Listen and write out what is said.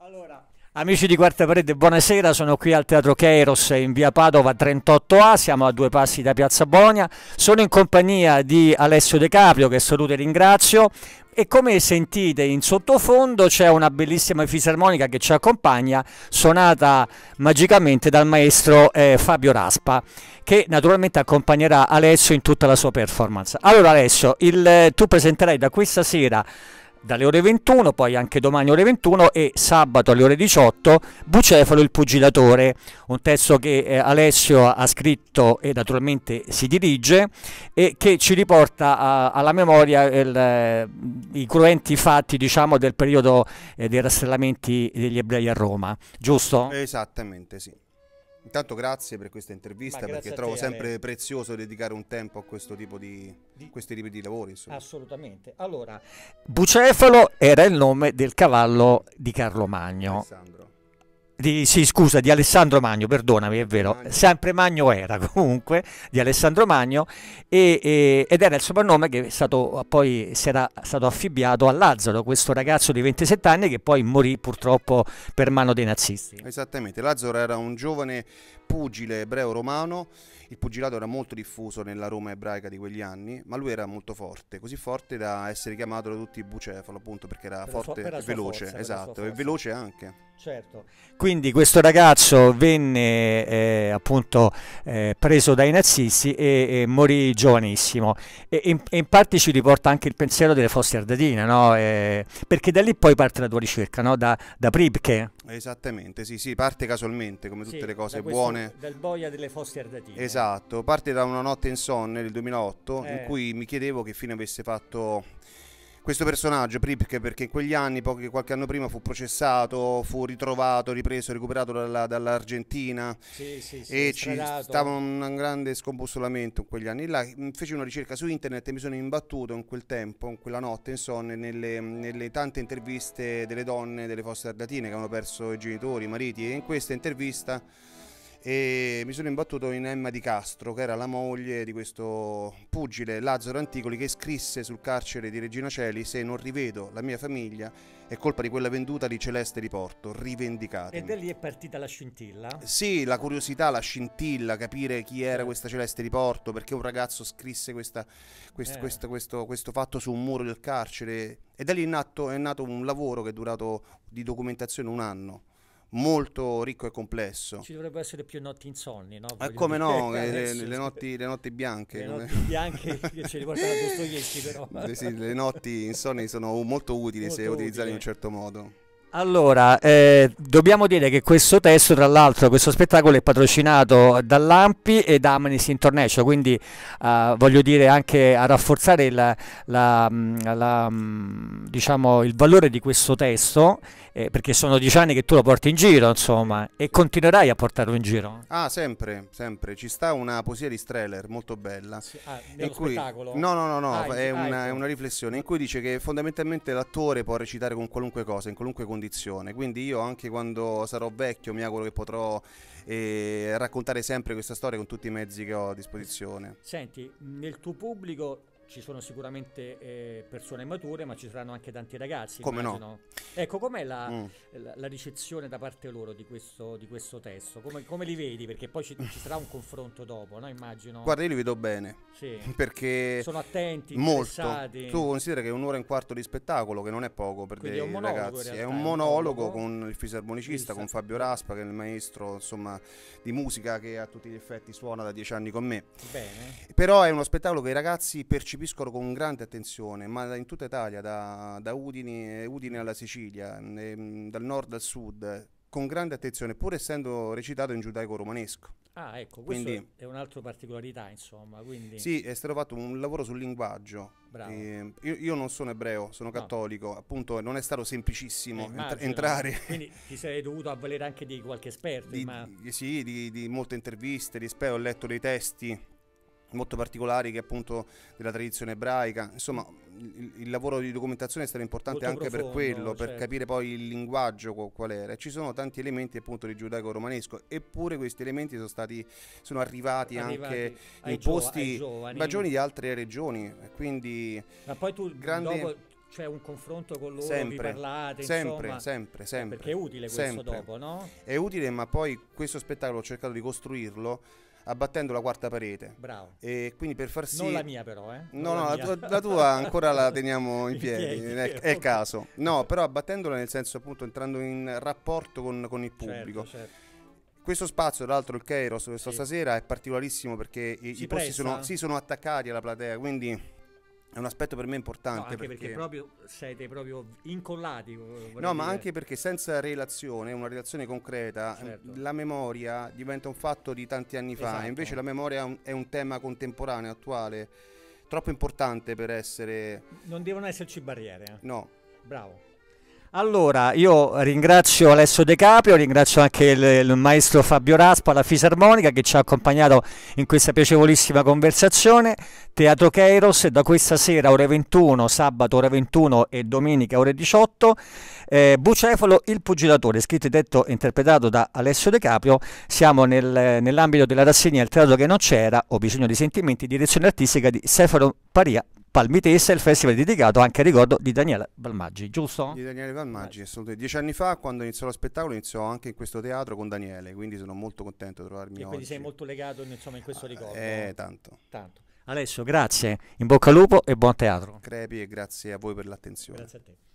Allora, amici di Quarta Parete, buonasera, sono qui al Teatro Keiros in via Padova 38A, siamo a due passi da Piazza Bonia, sono in compagnia di Alessio De Caprio che saluto e ringrazio e come sentite in sottofondo c'è una bellissima fisarmonica che ci accompagna, suonata magicamente dal maestro eh, Fabio Raspa, che naturalmente accompagnerà Alessio in tutta la sua performance. Allora Alessio, il, eh, tu presenterai da questa sera dalle ore 21, poi anche domani ore 21 e sabato alle ore 18 Bucefalo il pugilatore, un testo che eh, Alessio ha scritto e naturalmente si dirige e che ci riporta a, eh, alla memoria il, eh, i cruenti fatti diciamo, del periodo eh, dei rastrellamenti degli ebrei a Roma, giusto? Esattamente sì. Intanto grazie per questa intervista perché trovo te, sempre Ale. prezioso dedicare un tempo a questo tipo di, di... questi tipi di lavori. Insomma. Assolutamente. Allora, Bucefalo era il nome del cavallo di Carlo Magno. Alessandro di, sì, scusa, di Alessandro Magno, perdonami, è vero, Magno. sempre Magno era comunque, di Alessandro Magno, e, e, ed era il soprannome che stato, poi si era stato affibbiato a Lazzaro, questo ragazzo di 27 anni che poi morì purtroppo per mano dei nazisti. Esattamente, Lazzaro era un giovane pugile ebreo romano il pugilato era molto diffuso nella Roma ebraica di quegli anni, ma lui era molto forte, così forte da essere chiamato da tutti bucefalo, appunto perché era per forte sua, e veloce, forza, esatto, e veloce anche. Certo. Quindi questo ragazzo venne eh, appunto eh, preso dai nazisti e, e morì giovanissimo e in, e in, parte ci riporta anche il pensiero delle Fosse Ardadine, no? eh, perché da lì poi parte la tua ricerca, no? da, da Pribke. Esattamente, sì, sì, parte casualmente come tutte sì, le cose questo, buone. Dal boia delle fosse ardatine. Esatto, parte da una notte insonne del 2008 eh. in cui mi chiedevo che fine avesse fatto questo personaggio, Pripke, perché in quegli anni, pochi, qualche anno prima, fu processato, fu ritrovato, ripreso, recuperato dalla, dall'Argentina sì, sì, sì, e ci stava un, un, grande scombussolamento in quegli anni. Là mm, feci una ricerca su internet e mi sono imbattuto in quel tempo, in quella notte, insomma, nelle, nelle tante interviste delle donne delle fosse ardatine che hanno perso i genitori, i mariti e in questa intervista e mi sono imbattuto in Emma di Castro, che era la moglie di questo pugile Lazzaro Anticoli che scrisse sul carcere di Regina Celi se non rivedo la mia famiglia è colpa di quella venduta di Celeste di Porto, rivendicata. E da lì è partita la scintilla? Sì, la curiosità, la scintilla, capire chi era questa Celeste di Porto, perché un ragazzo scrisse questa, quest, eh. questo, questo, questo fatto su un muro del carcere e da lì è nato, è nato, un lavoro che è durato di documentazione un anno molto ricco e complesso. Ci dovrebbero essere più notti insonni, no? Ah, Voglio eh, come dire. no, eh, eh, le, le, notti, le, notti, bianche. Le notti bianche che ci riportano a Dostoevsky però. Sì, le notti insonni sono molto utili molto se utile. utilizzate in un certo modo. Allora, eh, dobbiamo dire che questo testo, tra l'altro, questo spettacolo è patrocinato dall'AMPI e da Amnesty International, quindi eh, voglio dire anche a rafforzare il, la, la, diciamo, il valore di questo testo, eh, perché sono dieci anni che tu lo porti in giro, insomma, e continuerai a portarlo in giro. Ah, sempre, sempre. Ci sta una poesia di Streller molto bella. Sì, ah, in cui... spettacolo? No, no, no, no ah, è, ah, una, è, ecco. una, riflessione in cui dice che fondamentalmente l'attore può recitare con qualunque cosa, in qualunque condizione condizione. Quindi io anche quando sarò vecchio mi auguro che potrò eh, raccontare sempre questa storia con tutti i mezzi che ho a disposizione. Senti, nel tuo pubblico ci sono sicuramente eh, persone mature, ma ci saranno anche tanti ragazzi. Come immagino. no? Ecco, com'è la, mm. la, la, ricezione da parte loro di questo, di questo testo? Come, come, li vedi? Perché poi ci, ci sarà un confronto dopo, no? Immagino. Guarda, io li vedo bene. Sì. Perché sono attenti, molto. Tu consideri che è un'ora e un quarto di spettacolo, che non è poco per Quindi dei ragazzi. Realtà, è un monologo un con il fisarmonicista, con Fabio Raspa, che è il maestro insomma, di musica che a tutti gli effetti suona da dieci anni con me. Bene. Però è uno spettacolo che i ragazzi percepiscono percepiscono con grande attenzione, ma in tutta Italia, da, da Udine, Udine, alla Sicilia, e, ehm, dal nord al sud, con grande attenzione, pur essendo recitato in giudaico romanesco. Ah, ecco, questo quindi, è un'altra particolarità, insomma. Quindi... Sì, è stato fatto un lavoro sul linguaggio. Eh, io, io, non sono ebreo, sono cattolico, no. appunto non è stato semplicissimo eh, immagino, entrare. Quindi ti sei dovuto avvalere anche di qualche esperto. Di, ma... di, sì, di, di, molte interviste, di esperto, ho letto dei testi molto particolari che appunto della tradizione ebraica. Insomma, il, il lavoro di documentazione è stato importante molto anche profondo, per quello, certo. per capire poi il linguaggio qual era. E ci sono tanti elementi appunto di giudaico-romanesco, eppure questi elementi sono, stati, sono arrivati, arrivati anche in posti giovani. ragioni di altre regioni. Quindi Ma poi tu grandi... dopo c'è un confronto con loro, sempre, parlate, sempre, insomma, sempre, sempre. Perché è utile questo sempre. dopo, no? È utile, ma poi questo spettacolo ho cercato di costruirlo abbattendo la quarta parete. Bravo. E quindi per far sì... Non la mia però, eh? non no, la, la, tua, la, tua, ancora la teniamo in piedi, in piedi è, il caso. No, però abbattendola nel senso appunto entrando in rapporto con, con il certo, pubblico. Certo, certo. Questo spazio, tra l'altro il Kairos, questo sì. stasera è particolarissimo perché i, i posti sono, sì, sono attaccati alla platea, quindi è un aspetto per me importante. No, anche perché, perché proprio siete proprio incollati. No, ma dire. anche perché senza relazione, una relazione concreta, mm, certo. la memoria diventa un fatto di tanti anni fa, esatto. invece la memoria è un, è un tema contemporaneo, attuale, troppo importante per essere... Non devono esserci barriere. Eh? No. Bravo. Allora, io ringrazio Alessio De Caprio, ringrazio anche il, il maestro Fabio Raspa, alla fisarmonica che ci ha accompagnato in questa piacevolissima conversazione. Teatro Kairos da questa sera ore 21, sabato ore 21 e domenica ore 18. Eh, Bucefalo il pugilatore, scritto e detto e interpretato da Alessio De Caprio. Siamo nel, nell'ambito della rassegna Il teatro che non c'era, ho bisogno di sentimenti, direzione artistica di Stefano Paria e il festival dedicato anche al ricordo di Daniele Balmaggi, giusto? Di Daniele Balmaggi, assolutamente. Eh. Dieci anni fa, quando iniziò lo spettacolo, iniziò anche in questo teatro con Daniele, quindi sono molto contento di trovarmi e oggi. E quindi sei molto legato insomma, in questo ah, ricordo. Eh, tanto. tanto. Alessio, grazie, in bocca al lupo e buon teatro. Crepi e grazie a voi per l'attenzione. Grazie a te.